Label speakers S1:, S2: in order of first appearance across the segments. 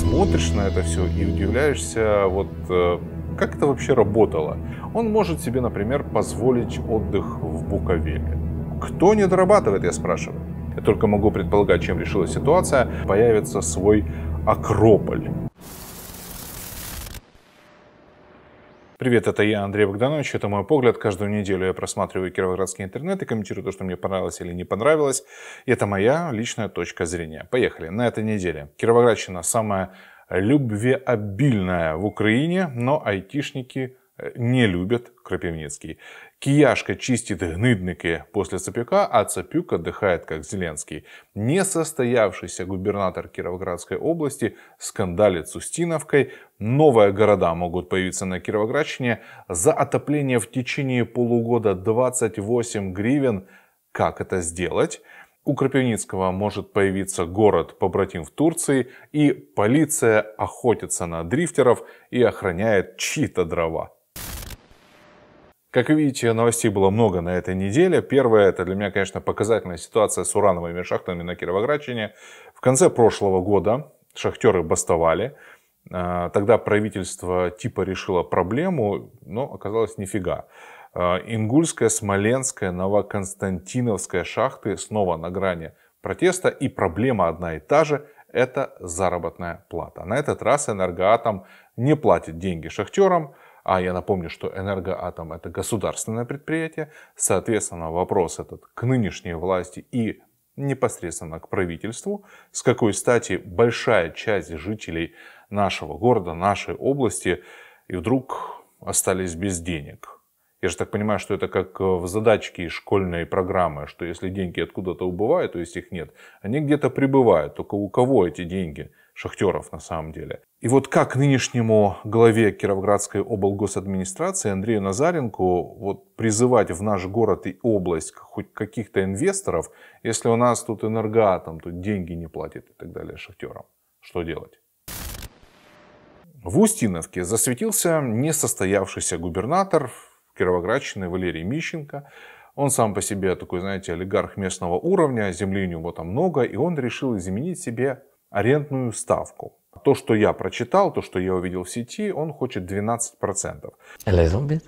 S1: смотришь на это все и удивляешься, вот э, как это вообще работало. Он может себе, например, позволить отдых в Буковеле. Кто не дорабатывает, я спрашиваю. Я только могу предполагать, чем решилась ситуация. Появится свой Акрополь. Привет, это я, Андрей Богданович, это мой погляд. Каждую неделю я просматриваю кировоградский интернет и комментирую то, что мне понравилось или не понравилось. И это моя личная точка зрения. Поехали. На этой неделе Кировоградщина самая любвеобильная в Украине, но айтишники не любят Крапивницкий. Кияшка чистит гнидники после Цапюка, а Цапюк отдыхает как Зеленский. Несостоявшийся губернатор Кировоградской области скандалит с Устиновкой. Новые города могут появиться на Кировоградщине. За отопление в течение полугода 28 гривен. Как это сделать? У Крапивницкого может появиться город-побратим в Турции, и полиция охотится на дрифтеров и охраняет чьи-то дрова. Как видите, новостей было много на этой неделе. Первое, это для меня, конечно, показательная ситуация с урановыми шахтами на Кировоградчине. В конце прошлого года шахтеры бастовали. А, тогда правительство типа решило проблему, но оказалось нифига. А, Ингульская, Смоленская, Новоконстантиновская шахты снова на грани протеста. И проблема одна и та же – это заработная плата. На этот раз Энергоатом не платит деньги шахтерам – а я напомню, что «Энергоатом» — это государственное предприятие. Соответственно, вопрос этот к нынешней власти и непосредственно к правительству, с какой стати большая часть жителей нашего города, нашей области и вдруг остались без денег. Я же так понимаю, что это как э, в задачке из школьной программы, что если деньги откуда-то убывают, то есть их нет, они где-то прибывают. Только у кого эти деньги? шахтеров на самом деле. И вот как нынешнему главе Кировградской облгосадминистрации Андрею Назаренко вот призывать в наш город и область хоть каких-то инвесторов, если у нас тут энергоатом, тут деньги не платит и так далее шахтерам? Что делать? В Устиновке засветился несостоявшийся губернатор Кировоградщины Валерий Мищенко. Он сам по себе такой, знаете, олигарх местного уровня, земли у него там много, и он решил изменить себе арендную ставку. То, что я прочитал, то, что я увидел в сети, он хочет 12%. Элизабет?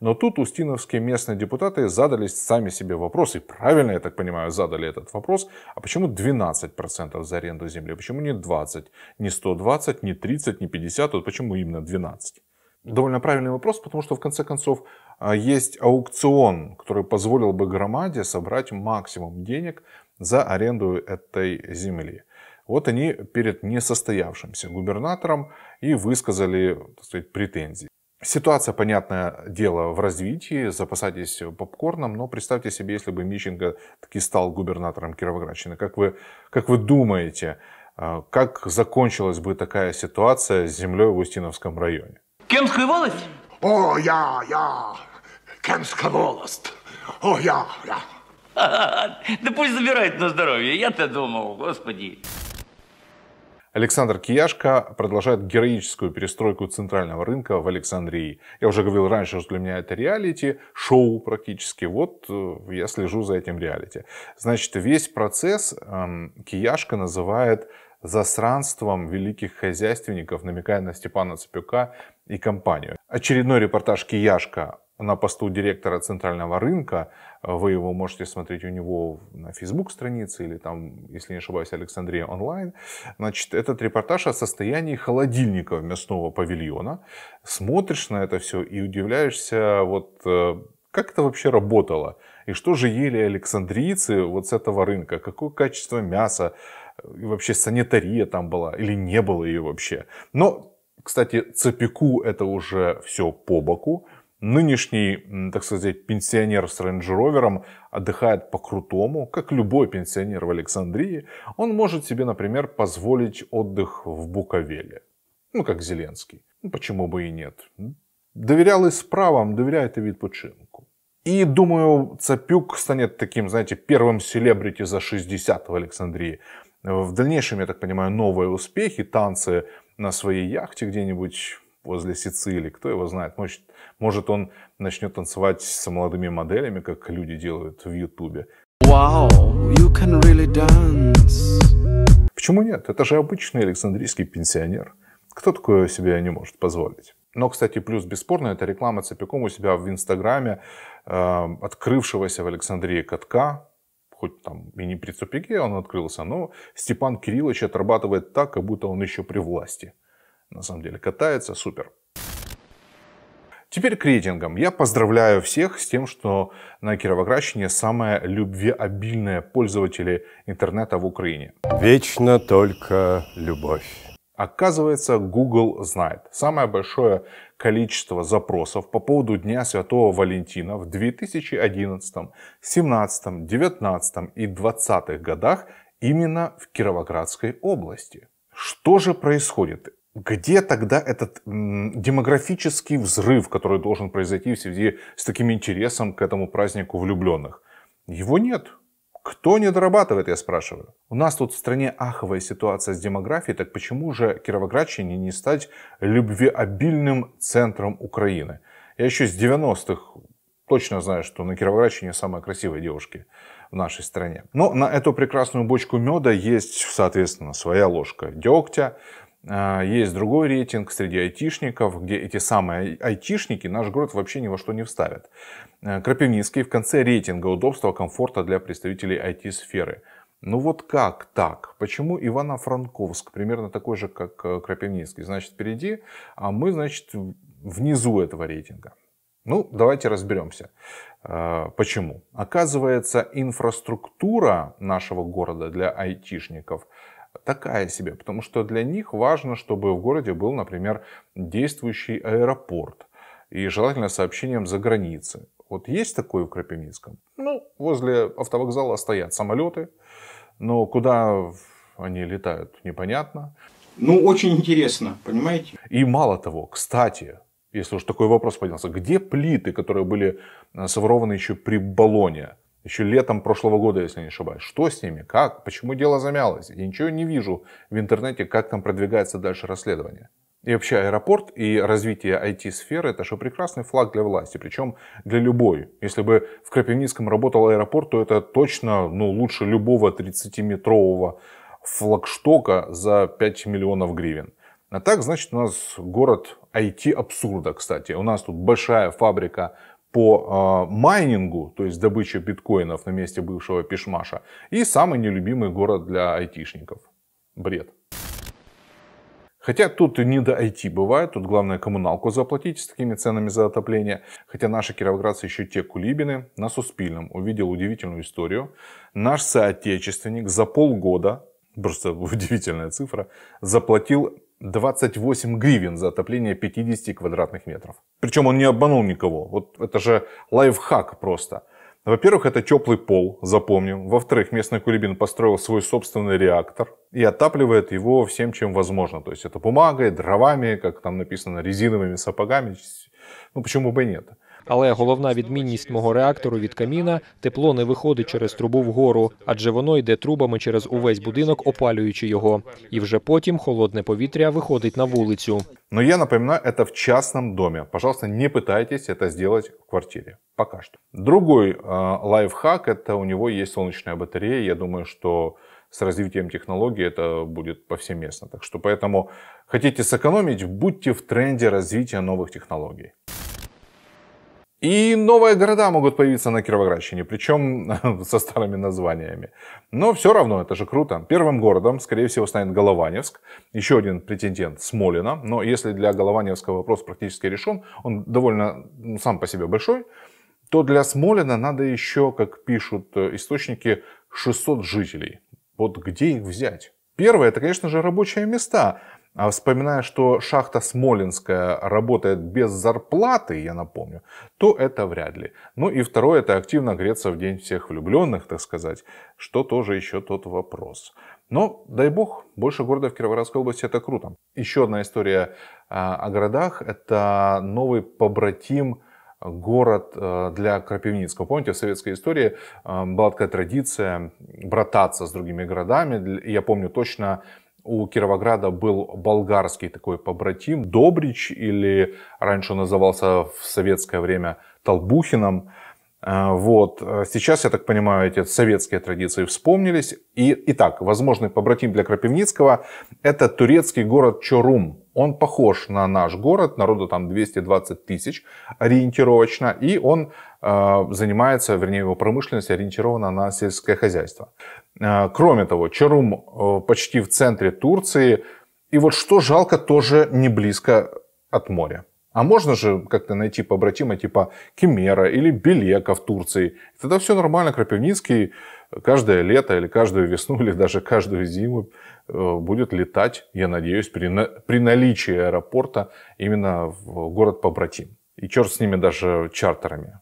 S1: Но тут устиновские местные депутаты задались сами себе вопрос, и правильно, я так понимаю, задали этот вопрос, а почему 12% за аренду земли? Почему не 20, не 120, не 30, не 50? Вот почему именно 12? Довольно правильный вопрос, потому что в конце концов а, есть аукцион, который позволил бы громаде собрать максимум денег за аренду этой земли. Вот они перед несостоявшимся губернатором и высказали так сказать, претензии. Ситуация, понятное дело, в развитии, запасайтесь попкорном, но представьте себе, если бы Мищенко таки стал губернатором Кировоградщины. Как вы, как вы думаете, а, как закончилась бы такая ситуация с землей в Устиновском районе? Кемская волость? О, я, я, Кемская волость. О, я, я. Да пусть забирает на здоровье. Я-то думал, господи. Александр Кияшко продолжает героическую перестройку центрального рынка в Александрии. Я уже говорил раньше, что для меня это реалити, шоу практически. Вот э, я слежу за этим реалити. Значит, весь процесс эм, Кияшко называет засранством великих хозяйственников, намекая на Степана Цепюка и компанию. Очередной репортаж Кияшка на посту директора центрального рынка. Вы его можете смотреть у него на Facebook странице или там, если не ошибаюсь, Александрия онлайн. Значит, этот репортаж о состоянии холодильников мясного павильона. Смотришь на это все и удивляешься, вот э, как это вообще работало? И что же ели александрийцы вот с этого рынка? Какое качество мяса? И вообще санитария там была или не было ее вообще? Но, кстати, Цепику это уже все по боку нынешний, так сказать, пенсионер с рейндж отдыхает по-крутому, как любой пенсионер в Александрии, он может себе, например, позволить отдых в Буковеле. Ну, как Зеленский. Ну, почему бы и нет. Доверял и справам, доверяет и Витпочинку. И, думаю, Цапюк станет таким, знаете, первым селебрити за 60 в Александрии. В дальнейшем, я так понимаю, новые успехи, танцы на своей яхте где-нибудь возле Сицилии, кто его знает. Может, может он начнет танцевать с молодыми моделями, как люди делают в Ютубе. really Почему нет? Это же обычный александрийский пенсионер. Кто такое себе не может позволить? Но, кстати, плюс бесспорно, это реклама Цепиком у себя в Инстаграме, э, открывшегося в Александрии катка, хоть там и не при Цупике он открылся, но Степан Кириллович отрабатывает так, как будто он еще при власти на самом деле катается, супер. Теперь к рейтингам. Я поздравляю всех с тем, что на Кировоградщине самые любвеобильные пользователи интернета в Украине. Вечно только любовь. Оказывается, Google знает. Самое большое количество запросов по поводу Дня Святого Валентина в 2011, 17, 19 и 20 годах именно в Кировоградской области. Что же происходит? Где тогда этот демографический взрыв, который должен произойти в связи с таким интересом к этому празднику влюбленных? Его нет. Кто не дорабатывает, я спрашиваю. У нас тут в стране аховая ситуация с демографией, так почему же Кировоградчине не стать любвеобильным центром Украины? Я еще с 90-х точно знаю, что на Кировоградчине самые красивые девушки в нашей стране. Но на эту прекрасную бочку меда есть, соответственно, своя ложка дегтя, а, есть другой рейтинг среди айтишников, где эти самые айтишники наш город вообще ни во что не вставят. Э, Крапивницкий в конце рейтинга удобства комфорта для представителей IT-сферы. Ну вот как так? Почему Ивано-Франковск примерно такой же, как э, Крапивницкий? Значит, впереди, а мы, значит, внизу этого рейтинга. Ну, давайте разберемся. Э, почему? Оказывается, инфраструктура нашего города для айтишников – такая себе, потому что для них важно, чтобы в городе был, например, действующий аэропорт и желательно сообщением за границы. Вот есть такое в Крапивницком? Ну, возле автовокзала стоят самолеты, но куда они летают, непонятно. Ну, очень интересно, понимаете? И мало того, кстати, если уж такой вопрос поднялся, где плиты, которые были э, сворованы еще при Болоне? еще летом прошлого года, если не ошибаюсь. Что с ними? Как? Почему дело замялось? Я ничего не вижу в интернете, как там продвигается дальше расследование. И вообще аэропорт и развитие IT-сферы это же прекрасный флаг для власти, причем для любой. Если бы в Крапивницком работал аэропорт, то это точно ну, лучше любого 30-метрового флагштока за 5 миллионов гривен. А так, значит, у нас город IT-абсурда, кстати. У нас тут большая фабрика по э, майнингу, то есть добыча биткоинов на месте бывшего Пешмаша, и самый нелюбимый город для айтишников. Бред. Хотя тут и не до IT бывает, тут главное коммуналку заплатить с такими ценами за отопление. Хотя наши кировоградцы еще те кулибины. На Суспильном увидел удивительную историю. Наш соотечественник за полгода, просто удивительная цифра, заплатил 28 гривен за отопление 50 квадратных метров. Причем он не обманул никого. Вот это же лайфхак просто. Во-первых, это теплый пол, запомним. Во-вторых, местный Кулибин построил свой собственный реактор и отапливает его всем, чем возможно. То есть это бумагой, дровами, как там написано, резиновыми сапогами. Ну, почему бы и нет. Але головна відмінність мого реактору від каміна тепло не виходить через трубу вгору, адже воно йде трубами через увесь будинок, опалюючи його. І вже потім холодне повітря виходить на вулицю. Но я напоминаю, это в частном доме. Пожалуйста, не пытайтесь это сделать в квартире. Пока что. Другой э, лайфхак, это у него есть солнечная батарея. Я думаю, что с развитием технологий это будет повсеместно. Так что поэтому хотите сэкономить, будьте в тренде развития новых технологий. И новые города могут появиться на Кировоградщине, причем со старыми названиями. Но все равно это же круто. Первым городом, скорее всего, станет Голованевск. Еще один претендент Смолина. Но если для Голованевска вопрос практически решен, он довольно ну, сам по себе большой, то для Смолина надо еще, как пишут э, источники, 600 жителей. Вот где их взять? Первое, это, конечно же, рабочие места. А вспоминая, что шахта Смолинская работает без зарплаты, я напомню, то это вряд ли. Ну и второе, это активно греться в день всех влюбленных, так сказать, что тоже еще тот вопрос. Но, дай бог, больше города в Кировоградской области это круто. Еще одна история а, о городах, это новый побратим город э, для Крапивницкого. Помните, в советской истории э, была такая традиция брататься с другими городами. Я помню точно, у Кировограда был болгарский такой побратим Добрич, или раньше он назывался в советское время Толбухином. Э, вот. Сейчас, я так понимаю, эти советские традиции вспомнились. И, итак, возможный побратим для Крапивницкого – это турецкий город Чорум. Он похож на наш город, народу там 220 тысяч ориентировочно, и он а, занимается, вернее, его промышленность ориентирована на сельское хозяйство. А, кроме того, Чарум э, почти в центре Турции. И вот что жалко, тоже не близко от моря. А можно же как-то найти побратима типа Кимера или Белека в Турции. Тогда все нормально, Крапивницкий каждое лето или каждую весну или даже каждую зиму э, будет летать, я надеюсь, при, на... при наличии аэропорта именно в город побратим. И черт с ними даже чартерами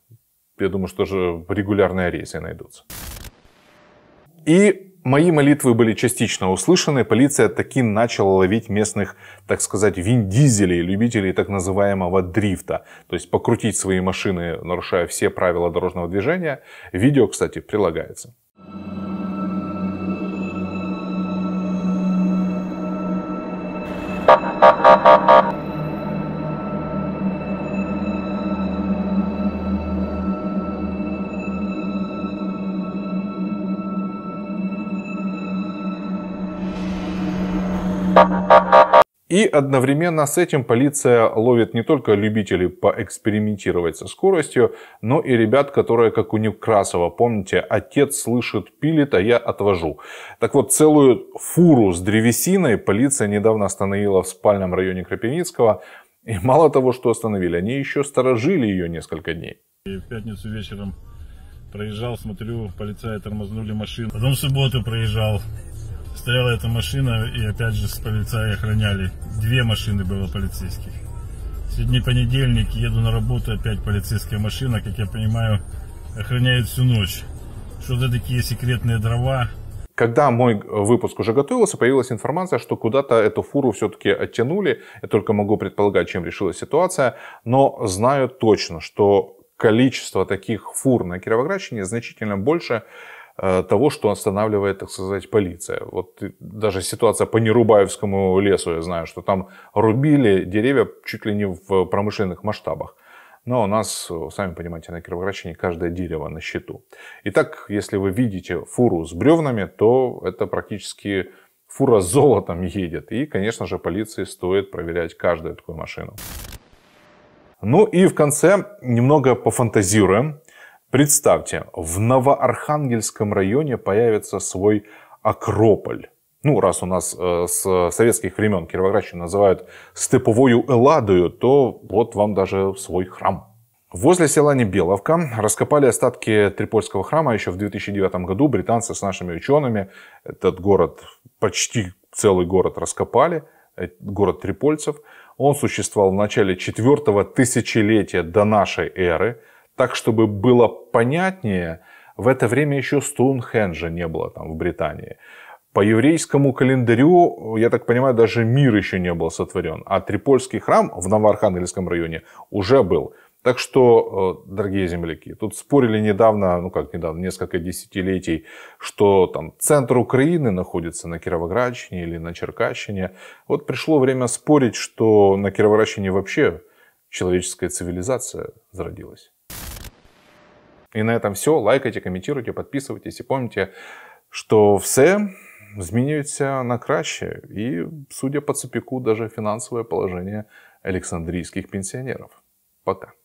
S1: я думаю, что же регулярные рейсы найдутся. И мои молитвы были частично услышаны, полиция таки начала ловить местных, так сказать, виндизелей, любителей так называемого дрифта. То есть покрутить свои машины, нарушая все правила дорожного движения. Видео, кстати, прилагается. И одновременно с этим полиция ловит не только любителей поэкспериментировать со скоростью, но и ребят, которые, как у Некрасова, помните, отец слышит, пилит, а я отвожу. Так вот, целую фуру с древесиной полиция недавно остановила в спальном районе Крапивницкого. И мало того, что остановили, они еще сторожили ее несколько дней. И в пятницу вечером проезжал, смотрю, полицаи тормознули машину. Потом в субботу проезжал, стояла эта машина, и опять же с полицаи охраняли. Две машины было полицейских. Сегодня понедельник, еду на работу, опять полицейская машина, как я понимаю, охраняет всю ночь. Что-то такие секретные дрова. Когда мой выпуск уже готовился, появилась информация, что куда-то эту фуру все-таки оттянули. Я только могу предполагать, чем решилась ситуация. Но знаю точно, что количество таких фур на Кировоградщине значительно больше, Э, того, что останавливает, так сказать, полиция. Вот даже ситуация по Нерубаевскому лесу, я знаю, что там рубили деревья чуть ли не в промышленных масштабах. Но у нас, сами понимаете, на Кировоградчине каждое дерево на счету. Итак, если вы видите фуру с бревнами, то это практически фура с золотом едет. И, конечно же, полиции стоит проверять каждую такую машину. Ну и в конце немного пофантазируем. Представьте, в Новоархангельском районе появится свой Акрополь. Ну, раз у нас э, с советских времен Кировоградщину называют степовою Эладою, то вот вам даже свой храм. Возле села Небеловка раскопали остатки Трипольского храма еще в 2009 году. Британцы с нашими учеными этот город, почти целый город раскопали, э, город Трипольцев. Он существовал в начале 4 тысячелетия до нашей эры – так, чтобы было понятнее, в это время еще Стоунхенджа не было там в Британии. По еврейскому календарю, я так понимаю, даже мир еще не был сотворен. А Трипольский храм в Новоархангельском районе уже был. Так что, э, дорогие земляки, тут спорили недавно, ну как недавно, несколько десятилетий, что там центр Украины находится на Кировоградщине или на Черкащине. Вот пришло время спорить, что на Кировоградщине вообще человеческая цивилизация зародилась. И на этом все. Лайкайте, комментируйте, подписывайтесь. И помните, что все змінюється на краще, И, судя по цепику, даже финансовое положение Александрийских пенсионеров. Пока.